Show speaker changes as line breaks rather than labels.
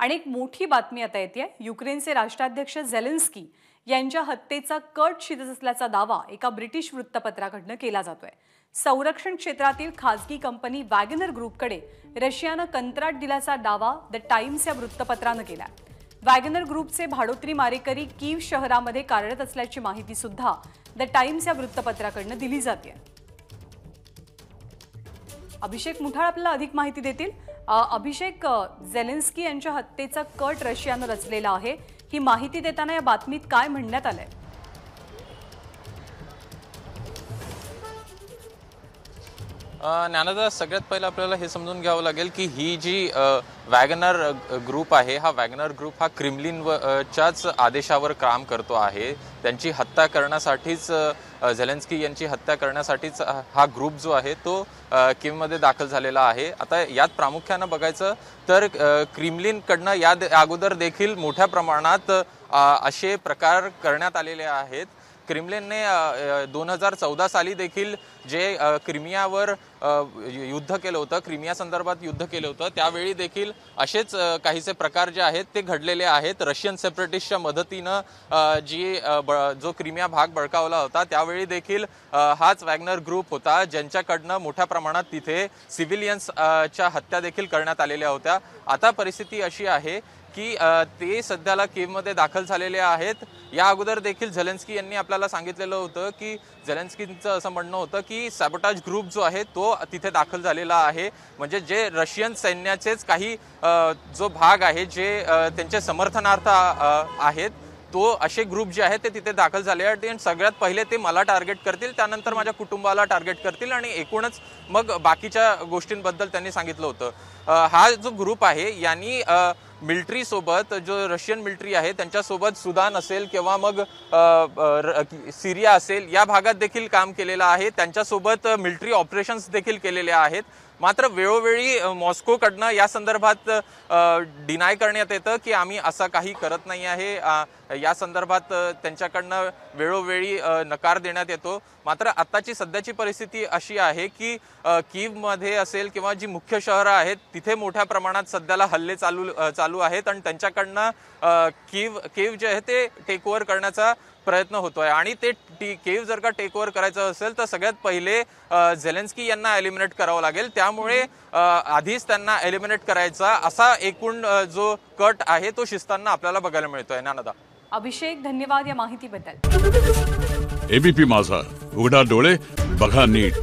आणि एक मोठी बातमी आता येते युक्रेनचे राष्ट्राध्यक्ष झेलेन्स्की यांच्या हत्येचा कट शिजत असल्याचा दावा एका ब्रिटिश वृत्तपत्राकडनं केला जातोय संरक्षण क्षेत्रातील खाजगी कंपनी वॅगनर ग्रुपकडे रशियानं कंत्राट दिल्याचा दावा द टाइम्स या वृत्तपत्रानं केला वॅगनर ग्रुपचे भाडोत्री मारेकरी कीव शहरामध्ये कार्यरत असल्याची माहिती सुद्धा द टाइम्स या वृत्तपत्राकडनं दिली जाते अभिषेक मुठाळ आपल्याला अधिक माहिती देतील अभिषेक झेलेन्स्की यांच्या हत्येचा कट रशियानं रचलेला आहे ही माहिती देताना या बातमीत काय म्हणण्यात आलंय
ज्ञानादा सगळ्यात पहिलं आपल्याला हे समजून घ्यावं लागेल की ही जी वॅगनर ग्रुप आहे हा वॅगनर ग्रुप हा क्रिमलिनच्याच आदेशावर काम करतो आहे त्यांची हत्या करण्यासाठीच झेलेन्स्की यांची हत्या करण्यासाठीच हा ग्रुप जो आहे तो किममध्ये दाखल झालेला आहे आता यात प्रामुख्यानं बघायचं तर क्रिमलिनकडनं या अगोदर देखील मोठ्या प्रमाणात असे प्रकार करण्यात आलेले आहेत क्रिमलेनने दोन हजार चौदा साली देखील जे क्रिमियावर युद्ध केलं होतं क्रिमिया संदर्भात युद्ध केलं होतं त्यावेळी देखील असेच काहीसे प्रकार जे आहेत ते घडलेले आहेत रशियन सेपरेटिस्टच्या मदतीनं जी जो क्रिमिया भाग बळकावला होता त्यावेळी देखील हाच वॅग्नर ग्रुप होता ज्यांच्याकडनं मोठ्या प्रमाणात तिथे सिव्हिलियन्सच्या हत्या देखील करण्यात आलेल्या होत्या आता परिस्थिती अशी आहे की ते सध्याला केवमध्ये दाखल झालेले आहेत या अगोदर देखील झलेन्स्की यांनी आपल्याला सांगितलेलं होतं की झलेन्स्कींचं असं म्हणणं होतं की सॅबोटाज ग्रुप जो आहे तो तिथे दाखल झालेला आहे म्हणजे जे रशियन सैन्याचेच काही जो भाग आहे जे त्यांचे समर्थनार्थ आहेत तो असे ग्रुप जे आहेत ते तिथे दाखल झाले आहेत आणि सगळ्यात पहिले ते मला टार्गेट करतील त्यानंतर माझ्या कुटुंबाला टार्गेट करतील आणि एकूणच मग बाकीच्या गोष्टींबद्दल त्यांनी सांगितलं होतं हा जो ग्रुप आहे यांनी सोबत जो रशियन मिल्ट्री आहे त्यांच्यासोबत सुदान असेल किंवा मग सिरिया असेल या भागात देखील काम केलेलं आहे त्यांच्यासोबत मिल्ट्री ऑपरेशन्स देखील केलेले आहेत मात्र वेळोवेळी मॉस्कोकडनं या संदर्भात डिनाय करण्यात येतं की आम्ही असं काही करत नाही आहे या संदर्भात त्यांच्याकडनं वेळोवेळी नकार देण्यात येतो मात्र आत्ताची सध्याची परिस्थिती अशी आहे की कीवमध्ये असेल किंवा जी मुख्य शहरं आहेत तिथे मोठ्या प्रमाणात सध्याला हल्ले चालू चालू आहेत आणि त्यांच्याकडनं कीव केव जे आहे ते टेकओव्हर करण्याचा प्रयत्न होतोय आणि ते टी केव्ह जर का टेकओव्हर करायचं असेल तर सगळ्यात पहिले झेलेन्स्की यांना एलिमिनेट करावं लागेल त्या त्यामुळे आधीच त्यांना एलिमिनेट करायचा असा एकूण जो कट आहे तो शिस्तांना आपल्याला बघायला मिळतोय नानादा
अभिषेक धन्यवाद या माहितीबद्दल
एबीपी माझा उघडा डोळे बघा नीट